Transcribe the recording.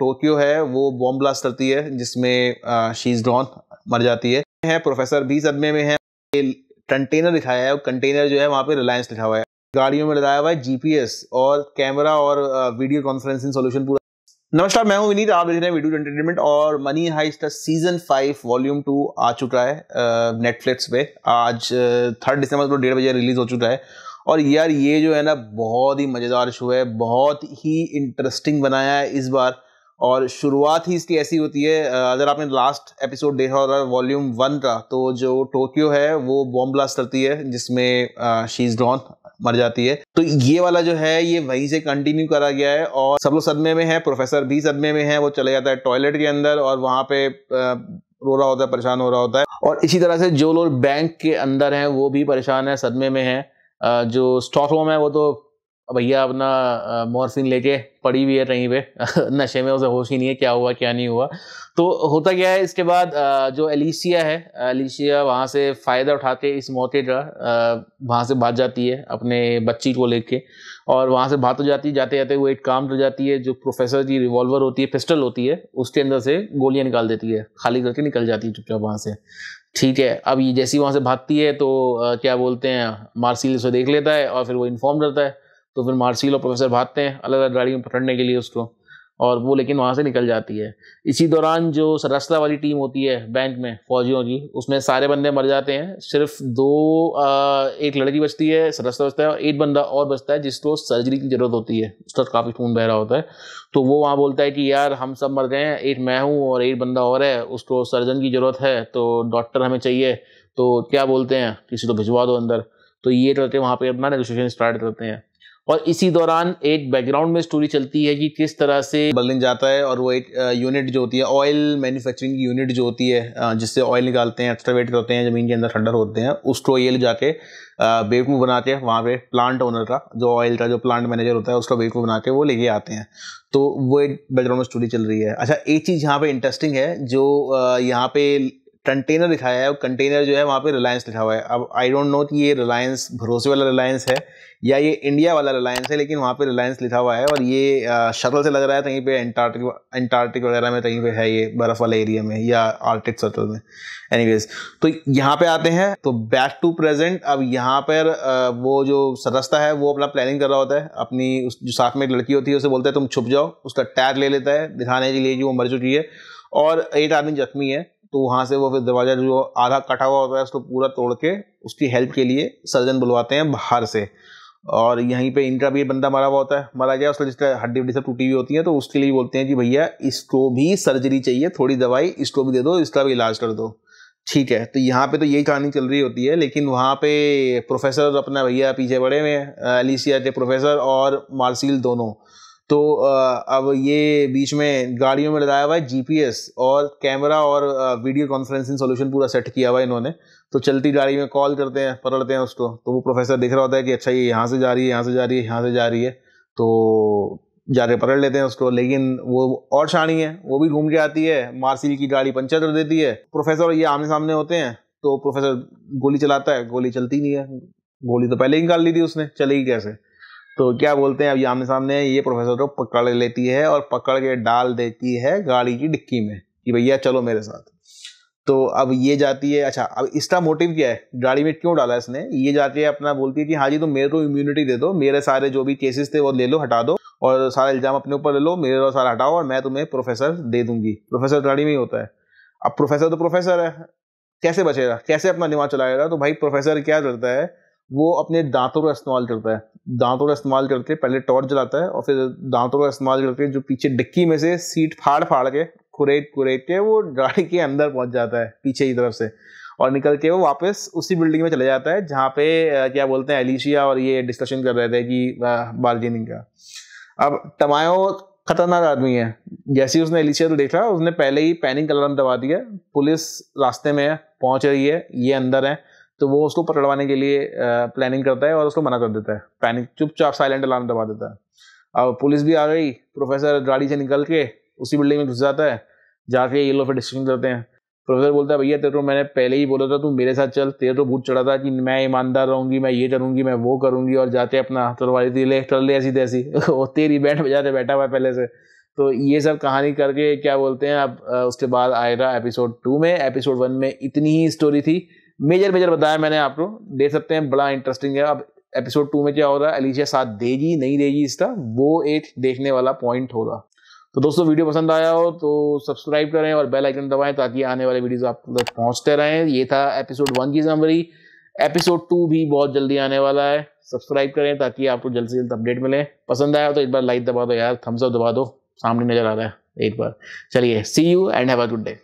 Tokyo है वो bomb blast करती है जिसमें शीज डॉन मर जाती है है प्रोफेसर भी सदमे में है कंटेनर दिखाया है कंटेनर जो है वहाँ पे रिलायंस लिखा हुआ है गाड़ियों में लगाया हुआ है जीपीएस और कैमरा और वीडियो कॉन्फ्रेंसिंग सोल्यूशन पूरा नमस्कार मैं हूँ विनीत आप देख रहे हैं वीडियो एंटरटेनमेंट और मनी हाइस्ट का सीजन फाइव वॉल्यूम टू आ चुका है नेटफ्लिक्स पे आज थर्ड दिसंबर को डेढ़ बजे रिलीज हो चुका है और यार ये जो है ना बहुत ही मज़ेदार शो है बहुत ही इंटरेस्टिंग बनाया है इस बार और शुरुआत ही इसकी ऐसी होती है अगर आपने लास्ट एपिसोड देखा होगा वॉल्यूम वन का तो जो टोक्यो है वो बॉम ब्लास्ट करती है जिसमें शी इज ड्रॉन मर जाती है तो ये वाला जो है ये वहीं से कंटिन्यू करा गया है और सब लोग सदमे में है प्रोफेसर भी सदमे में है वो चले जाता है टॉयलेट के अंदर और वहाँ पे रो रहा होता है परेशान हो रहा होता है और इसी तरह से जो लोग बैंक के अंदर हैं वो भी परेशान है सदमे में है जो स्टॉक है वो तो भैया अपना मोरसिन लेके पड़ी हुई है कहीं पे नशे में उसे होश ही नहीं है क्या हुआ क्या नहीं हुआ तो होता क्या है इसके बाद जो एलिशिया है एलिशिया वहाँ से फ़ायदा उठाते इस मौके का वहाँ से भाग जाती है अपने बच्ची को लेके और वहाँ से भाग तो जाती है जाते जाते वो एक काम हो जाती है जो प्रोफेसर की रिवॉल्वर होती है पिस्टल होती है उसके अंदर से गोलियाँ निकाल देती है खाली करके निकल जाती है चुपचाप वहाँ से ठीक है अब ये जैसी वहाँ से भागती है तो क्या बोलते हैं मार्सिल उसे देख लेता है और फिर वो इन्फॉर्म करता है तो फिर मार्सिलो और प्रोफेसर भागते हैं अलग अलग गाड़ी में पकड़ने के लिए उसको और वो लेकिन वहाँ से निकल जाती है इसी दौरान जो सरसला वाली टीम होती है बैंक में फौजियों की उसमें सारे बंदे मर जाते हैं सिर्फ दो आ, एक लड़की बचती है सरस्ता बचता है और एक बंदा और बचता है जिसको सर्जरी की ज़रूरत होती है उसका काफ़ी खून बह रहा होता है तो वो वहाँ बोलता है कि यार हम सब मर गए हैं एक मैं हूँ और एक बंदा और है उसको सर्जन की ज़रूरत है तो डॉक्टर हमें चाहिए तो क्या बोलते हैं किसी को भिजवा दो अंदर तो ये हैं वहाँ पर अपना नेगोशिएशन स्टार्ट करते हैं और इसी दौरान एक बैकग्राउंड में स्टोरी चलती है कि किस तरह से बर्लिन जाता है और वो एक यूनिट जो होती है ऑयल मैन्युफैक्चरिंग यूनिट जो होती है जिससे ऑयल निकालते हैं एक्सट्रावेट होते हैं ज़मीन के अंदर ठंडर होते हैं उसको ये ले जाके बेवकूफ़ बनाते हैं वहाँ पे प्लांट ओनर का जो ऑयल का जो प्लांट मैनेजर होता है उसका बेवकूफ़ बना के वो लेके आते हैं तो वो एक बैकग्राउंड में स्टोरी चल रही है अच्छा एक चीज़ यहाँ पर इंटरेस्टिंग है जो यहाँ पे कंटेनर दिखाया है कंटेनर जो है वहाँ पे रिलायंस लिखा हुआ है अब आई डोंट नो कि ये रिलायंस भरोसे वाला रिलायंस है या ये इंडिया वाला रिलायंस है लेकिन वहाँ पे रिलायंस लिखा हुआ है और ये शक्ल से लग रहा है कहीं पे एंटार्टिक एंटार्टिक वगैरह में कहीं पे है ये बर्फ़ वाले एरिया में या आर्टिक शटल में एनीवेज तो यहाँ पे आते हैं तो बैक टू प्रेजेंट अब यहाँ पर वो जो सरसता है वो अपना प्लानिंग कर रहा होता है अपनी उस जो साथ में एक लड़की होती है उसे बोलता है तुम छुप जाओ उसका टैग ले लेता है दिखाने के लिए कि वो मर चुकी है और एक आदमी जख्मी है तो वहाँ से वो फिर दरवाज़ा जो आधा कटा हुआ होता है उसको पूरा तोड़ के उसकी हेल्प के लिए सर्जन बुलवाते हैं बाहर से और यहीं पे इनका भी बंदा मारा हुआ होता है मरा गया उसका जिसका हड्डी वड्डी सब टूटी हुई होती है तो उसके लिए बोलते हैं कि भैया इसको भी सर्जरी चाहिए थोड़ी दवाई इसको भी दे दो इसका भी इलाज कर दो ठीक है तो यहाँ पे तो यही कहानी चल रही होती है लेकिन वहाँ पे प्रोफेसर अपना भैया पीछे बड़े हैं एलिसिया के प्रोफेसर और मार्सिल दोनों तो अब ये बीच में गाड़ियों में लगाया हुआ है जीपीएस और कैमरा और वीडियो कॉन्फ्रेंसिंग सॉल्यूशन पूरा सेट किया हुआ है इन्होंने तो चलती गाड़ी में कॉल करते हैं पकड़ते हैं उसको तो वो प्रोफेसर देख रहा होता है कि अच्छा ये यहाँ से जा रही है यहाँ से जा रही है यहाँ से जा रही है तो जाके पकड़ लेते हैं उसको लेकिन वो और शाणी है वो भी घूम के आती है मार्सिल की गाड़ी पंचर कर देती है प्रोफेसर ये आमने सामने होते हैं तो प्रोफेसर गोली चलाता है गोली चलती नहीं है गोली तो पहले ही निकाल ली थी उसने चलेगी कैसे तो क्या बोलते हैं अब आमने सामने ये प्रोफेसर को तो पकड़ लेती है और पकड़ के डाल देती है गाड़ी की डिक्की में कि भैया चलो मेरे साथ तो अब ये जाती है अच्छा अब इसका मोटिव क्या है गाड़ी में क्यों डाला इसने ये जाती है अपना बोलती है कि हाँ जी तुम तो मेरे को इम्यूनिटी दे दो मेरे सारे जो भी केसेस थे वो ले लो हटा दो और सारा इल्ज़ाम अपने ऊपर ले लो मेरे सारा हटाओ और मैं तुम्हें प्रोफेसर दे दूंगी प्रोफेसर गाड़ी में ही होता है अब प्रोफेसर तो प्रोफेसर है कैसे बचेगा कैसे अपना दिमाग चलाएगा तो भाई प्रोफेसर क्या करता है वो अपने दांतों का इस्तेमाल करता है दांतों का इस्तेमाल करके पहले टॉर्च जलाता है और फिर दांतों का इस्तेमाल करके जो पीछे डिक्की में से सीट फाड़ फाड़ के कुरेट कुरेट के वो गाड़ी के अंदर पहुंच जाता है पीछे की तरफ से और निकल के वो वापस उसी बिल्डिंग में चले जाता है जहाँ पे क्या बोलते हैं एलिशिया और ये डिस्कशन कर रहे थे कि बार्गेनिंग का अब टमायो खतरनाक आदमी है जैसे ही उसने एलिशिया तो देखा उसने पहले ही पैनिक अलार्म दबा दिया पुलिस रास्ते में है पहुँच रही है ये अंदर है तो वो उसको पकड़वाने के लिए प्लानिंग करता है और उसको मना कर देता है पैनिक चुपचाप साइलेंट अलार्म दबा देता है अब पुलिस भी आ गई प्रोफेसर गाड़ी से निकल के उसी बिल्डिंग में घुस जाता है जाके ये लोग फिर डिस्कशन करते हैं प्रोफेसर बोलता है भैया तेरे को मैंने पहले ही बोला था तू मेरे साथ चल तेरे तो भूत चढ़ा था कि मैं ईमानदार रहूंगी मैं ये करूंगी मैं वो करूंगी और जाते अपना तलवारी थी ले चल ले ऐसी तैसी वो तेरी बैठ बजा बैठा हुआ है पहले से तो ये सब कहानी करके क्या बोलते हैं अब उसके बाद आएगा एपिसोड टू में एपिसोड वन में इतनी ही स्टोरी थी मेजर मेजर बताया मैंने आपको दे सकते हैं बड़ा इंटरेस्टिंग है अब एपिसोड टू में क्या हो रहा है अलीशिया साथ देगी नहीं देगी इसका वो एक देखने वाला पॉइंट होगा तो दोस्तों वीडियो पसंद आया हो तो सब्सक्राइब करें और बेल आइकन दबाएं ताकि आने वाले वीडियोस आप तक पहुंचते रहें ये था एपिसोड वन की जमरी एपिसोड टू भी बहुत जल्दी आने वाला है सब्सक्राइब करें ताकि आपको जल्द से जल्द अपडेट मिले पसंद आया तो एक बार लाइक दबा दो यार थम्स अप दबा दो सामने नजर आ रहा है एक बार चलिए see you and have a good day